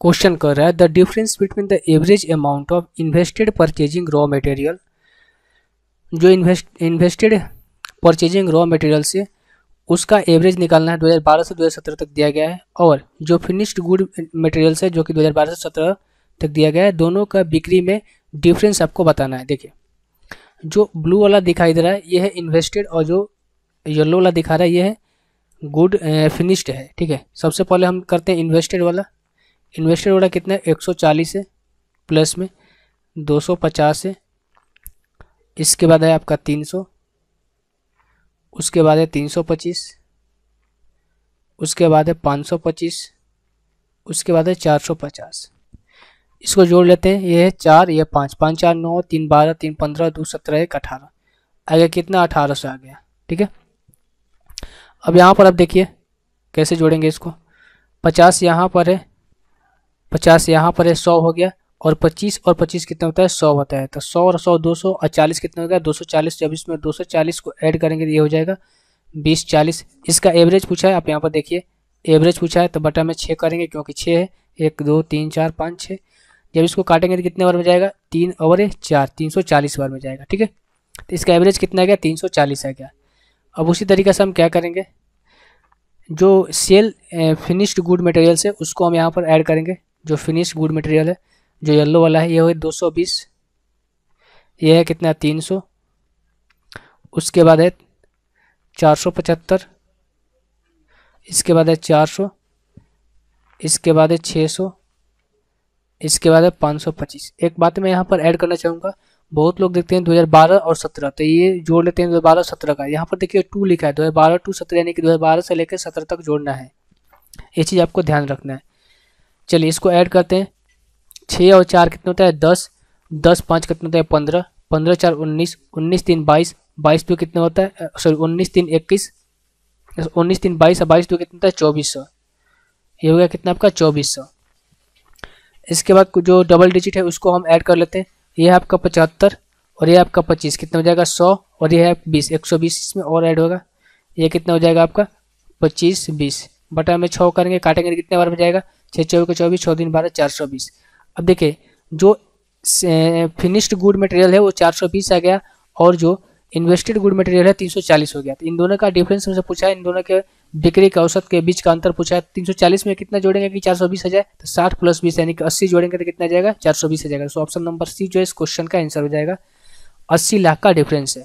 question कर रहा है the difference between the average amount of invested purchasing raw material जो invest invested purchasing raw material से उसका एवरेज निकालना है 2012 से 2017 तक दिया गया है और जो फिनिश्ड गुड मटेरियल्स है जो कि 2012 से 17 तक दिया गया है दोनों का बिक्री में डिफरेंस आपको बताना है देखिए जो ब्लू वाला दिखाई दे रहा है यह है इन्वेस्टेड और जो येल्लो वाला दिखा रहा है यह है गुड फिनिश्ड है ठीक है सबसे पहले हम करते हैं इन्वेस्टेड वाला इन्वेस्टेड वाला कितना है चालीस है प्लस में 250 है इसके बाद है आपका 300 उसके बाद है 325 उसके बाद है 525 उसके बाद है 450 इसको जोड़ लेते हैं ये है चार ये पाँच पाँच चार नौ तीन बारह तीन पंद्रह दो सत्रह एक अठारह आगे कितना अठारह सौ आ गया ठीक है अब यहाँ पर आप देखिए कैसे जोड़ेंगे इसको पचास यहाँ पर है पचास यहाँ पर है सौ हो गया और पच्चीस और पच्चीस कितना होता है सौ होता है तो सौ और सौ दो सौ और चालीस कितना होगा दो सौ चालीस जब इसमें दो सौ चालीस को ऐड करेंगे तो ये हो जाएगा बीस चालीस इसका एवरेज पूछा है आप यहाँ पर देखिए एवरेज पूछा है तो बटा में छः करेंगे क्योंकि छः है एक दो तीन चार पाँच छः जब इसको काटेंगे तो कितने बार में जाएगा तीन ओवर है चार तीन सौ चालीस बार में जाएगा ठीक है तो इसका एवरेज कितना आ गया तीन सौ चालीस आ गया अब उसी तरीके से हम क्या करेंगे जो सेल फिनिश्ड गुड मटेरियल्स है उसको हम यहाँ पर ऐड करेंगे जो फिनिश गुड मटेरियल है जो येलो वाला है ये हुए दो सौ बीस ये है कितना तीन सौ उसके बाद है चार सौ पचहत्तर इसके बाद है चार सौ इसके बाद है छः सौ इसके बाद है पाँच सौ पच्चीस एक बात मैं यहाँ पर ऐड करना चाहूँगा बहुत लोग देखते हैं 2012 और 17 तो ये जोड़ लेते हैं 2012 सत्रह का यहाँ पर देखिए टू लिखा है 2012 टू सत्रह यानी कि 2012 से लेकर 17 तक जोड़ना है ये चीज़ आपको ध्यान रखना है चलिए इसको ऐड करते हैं छः और चार कितना होता है दस दस पाँच कितना होता है पंद्रह पंद्रह चार उन्नीस उन्नीस तीन बाईस बाईस दो कितना होता है सॉरी उन्नीस तीन इक्कीस उन्नीस तीन बाईस और बाईस दो कितना होता है चौबीस सौ ये हो गया कितना आपका चौबीस सौ इसके बाद जो डबल डिजिट है उसको हम ऐड कर लेते हैं ये है आपका पचहत्तर और ये आपका पच्चीस कितना हो जाएगा सौ और ये है बीस एक सौ बीस इसमें और ऐड होगा ये कितना हो जाएगा आपका पच्चीस बीस बटा में छः करेंगे काटेंगे तो कितने बार में जाएगा छः चौबीस का चौबीस छः दिन बारह चार सौ बीस अब देखिए जो फिनिश्ड गुड मटेरियल है वो चार सौ बीस आ गया और जो इन्वेस्टेड गुड मटेरियल है तीन सौ चालीस हो गया तो इन दोनों का डिफरेंस हमसे पूछा है इन दोनों के बिक्री के औसत के बीच का अंतर पूछा है तीन सौ चालीस में कितना जोड़ेंगे कि चार सौ बीस आ जाए तो साठ प्लस बीस यानी कि अस्सी जोड़ेंगे तो कितना जाएगा चार सौ बीस आ जाएगा सो ऑप्शन नंबर सी जो है इस क्वेश्चन का आंसर हो जाएगा अस्सी लाख का डिफरेंस है